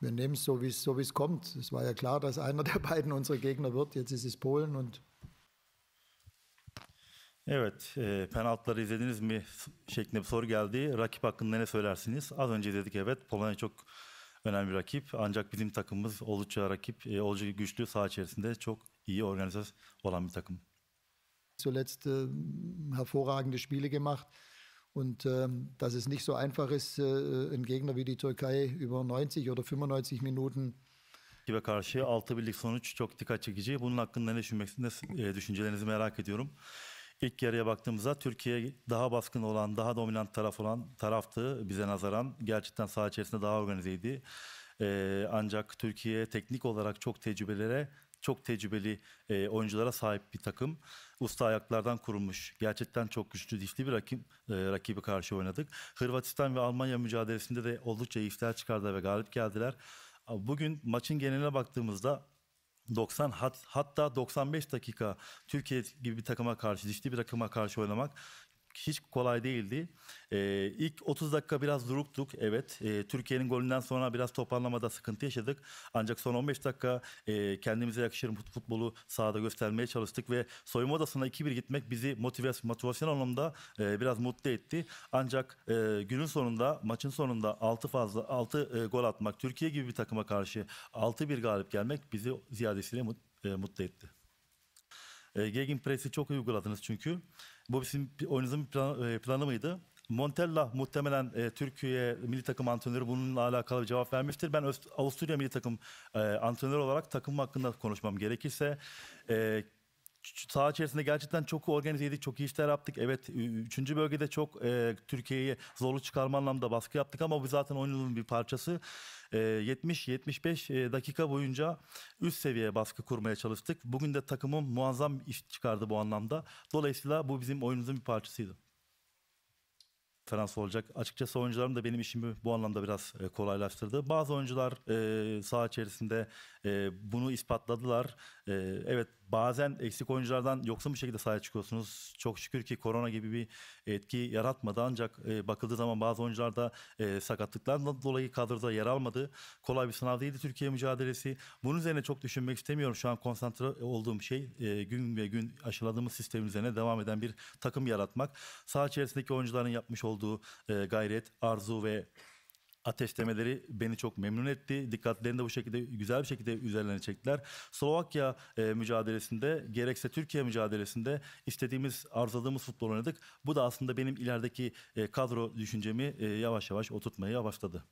wir nehmen es so, wie so es kommt. Es war ja klar, dass einer der beiden unsere Gegner wird. Jetzt ist es Polen und Evet, e, penaltıları izlediniz mi şeklinde bir soru geldi. Rakip hakkında ne söylersiniz? Az önce dedik evet, Polonya çok önemli bir rakip. Ancak bizim takımımız oldukça rakip, e, oldukça güçlü saha içerisinde çok iyi organize olan bir takım. Zuletzt e, hervorragende Spiele gemacht. Und ähm, dass es nicht so einfach ist, äh, äh einen Gegner wie die Türkei über 90 oder 95 Minuten rakibe karşı 6 birlik sonuç çok dikkat çekici. Bunun hakkında ne düşünmeksiniz, e, düşüncelerinizi merak ediyorum. İlk yarıya baktığımızda Türkiye daha baskın olan, daha dominant taraf olan taraftı bize nazaran. Gerçekten saha içerisinde daha organizeydi. E, ancak Türkiye teknik olarak çok tecrübelere çok tecrübeli e, oyunculara sahip bir takım. Usta ayaklardan kurulmuş. Gerçekten çok güçlü, dişli bir rakip, e, rakibi karşı oynadık. Hırvatistan ve Almanya mücadelesinde de oldukça işler çıkardı ve galip geldiler. Bugün maçın geneline baktığımızda 90 hat, hatta 95 dakika Türkiye gibi bir takıma karşı, dişli bir takıma karşı oynamak hiç kolay değildi. E, ilk 30 dakika biraz duruktuk. Evet e, Türkiye'nin golünden sonra biraz toparlamada sıkıntı yaşadık. Ancak son 15 dakika e, kendimize yakışır futbolu sahada göstermeye çalıştık ve soyunma odasına 2-1 gitmek bizi motivasyon, motivasyon anlamında e, biraz mutlu etti. Ancak e, günün sonunda maçın sonunda 6 fazla 6 e, gol atmak Türkiye gibi bir takıma karşı 6-1 galip gelmek bizi ziyadesiyle mut, e, mutlu etti. E, Gegenpress'i çok iyi uyguladınız çünkü. Bu bizim oyununuzun plan, e, planı mıydı? Montella muhtemelen e, Türkiye milli takım antrenörü bununla alakalı bir cevap vermiştir. Ben Avusturya milli takım e, antrenörü olarak takım hakkında konuşmam gerekirse e, saha içerisinde gerçekten çok organizeydik, çok iyi işler yaptık. Evet, üçüncü bölgede çok e, Türkiye'yi zorlu çıkarma anlamda baskı yaptık ama bu zaten oyunun bir parçası. E, 70-75 e, dakika boyunca üst seviye baskı kurmaya çalıştık. Bugün de takımım muazzam iş çıkardı bu anlamda. Dolayısıyla bu bizim oyunumuzun bir parçasıydı. Fransa olacak. Açıkçası oyuncularım da benim işimi bu anlamda biraz e, kolaylaştırdı. Bazı oyuncular e, saha içerisinde e, bunu ispatladılar. E, evet bazen eksik oyunculardan yoksun bir şekilde sahaya çıkıyorsunuz. Çok şükür ki korona gibi bir etki yaratmadı ancak e, bakıldığı zaman bazı oyuncular da e, sakatlıklardan dolayı kadroda yer almadı. Kolay bir sınav değildi Türkiye mücadelesi. Bunun üzerine çok düşünmek istemiyorum. Şu an konsantre olduğum şey e, gün ve gün aşıladığımız sistemin üzerine devam eden bir takım yaratmak. Sağ içerisindeki oyuncuların yapmış olduğu e, gayret, arzu ve ateşlemeleri beni çok memnun etti. Dikkatlerini de bu şekilde güzel bir şekilde üzerlerine çektiler. Slovakya e, mücadelesinde gerekse Türkiye mücadelesinde istediğimiz, arzadığımız futbol oynadık. Bu da aslında benim ilerideki e, kadro düşüncemi e, yavaş yavaş oturtmaya başladı.